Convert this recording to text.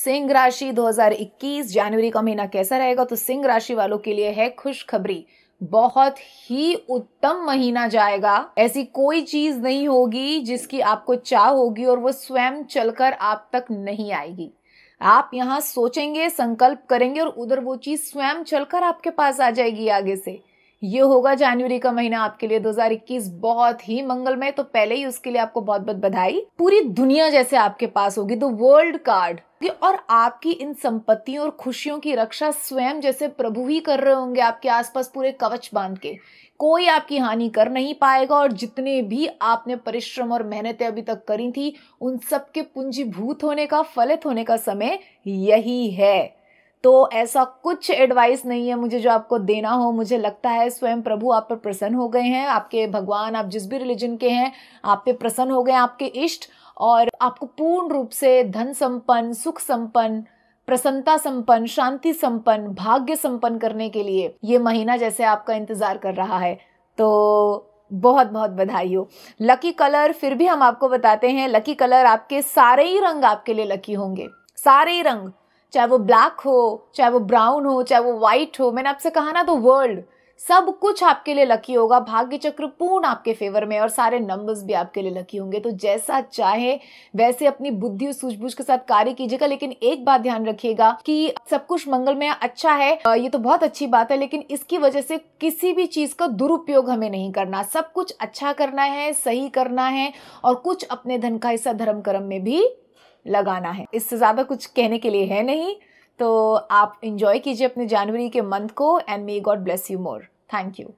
सिंह राशि 2021 जनवरी का महीना कैसा रहेगा तो सिंह राशि वालों के लिए है खुशखबरी बहुत ही उत्तम महीना जाएगा ऐसी कोई चीज नहीं होगी जिसकी आपको चाह होगी और वो स्वयं चलकर आप तक नहीं आएगी आप यहाँ सोचेंगे संकल्प करेंगे और उधर वो चीज स्वयं चलकर आपके पास आ जाएगी आगे से ये होगा जनवरी का महीना आपके लिए 2021 बहुत ही मंगलमय तो पहले ही उसके लिए आपको बहुत बहुत बधाई पूरी दुनिया जैसे आपके पास होगी द वर्ल्ड कार्ड और आपकी इन संपत्तियों और खुशियों की रक्षा स्वयं जैसे प्रभु ही कर रहे होंगे आपके आसपास पूरे कवच बांध के कोई आपकी हानि कर नहीं पाएगा और जितने भी आपने परिश्रम और मेहनतें अभी तक करी थी उन सबके पूंजीभूत होने का फलित होने का समय यही है तो ऐसा कुछ एडवाइस नहीं है मुझे जो आपको देना हो मुझे लगता है स्वयं प्रभु आप पर प्रसन्न हो गए हैं आपके भगवान आप जिस भी रिलीजन के हैं आप पे प्रसन्न हो गए आपके इष्ट और आपको पूर्ण रूप से धन संपन्न सुख संपन्न प्रसन्नता संपन्न शांति संपन्न भाग्य संपन्न करने के लिए ये महीना जैसे आपका इंतजार कर रहा है तो बहुत बहुत बधाई हो लकी कलर फिर भी हम आपको बताते हैं लकी कलर आपके सारे ही रंग आपके लिए लकी होंगे सारे ही रंग चाहे वो ब्लैक हो चाहे वो ब्राउन हो चाहे वो वाइट हो मैंने आपसे कहा ना तो वर्ल्ड सब कुछ आपके लिए लकी होगा भाग्य चक्र पूर्ण आपके फेवर में और सारे नंबर्स भी आपके लिए लकी होंगे तो जैसा चाहे वैसे अपनी बुद्धि और सूझबूझ के साथ कार्य कीजिएगा लेकिन एक बात ध्यान रखिएगा कि सब कुछ मंगलमय अच्छा है ये तो बहुत अच्छी बात है लेकिन इसकी वजह से किसी भी चीज का दुरुपयोग हमें नहीं करना सब कुछ अच्छा करना है सही करना है और कुछ अपने धन का हिस्सा धर्म कर्म में भी लगाना है इससे ज़्यादा कुछ कहने के लिए है नहीं तो आप इन्जॉय कीजिए अपने जनवरी के मंथ को and may God bless you more thank you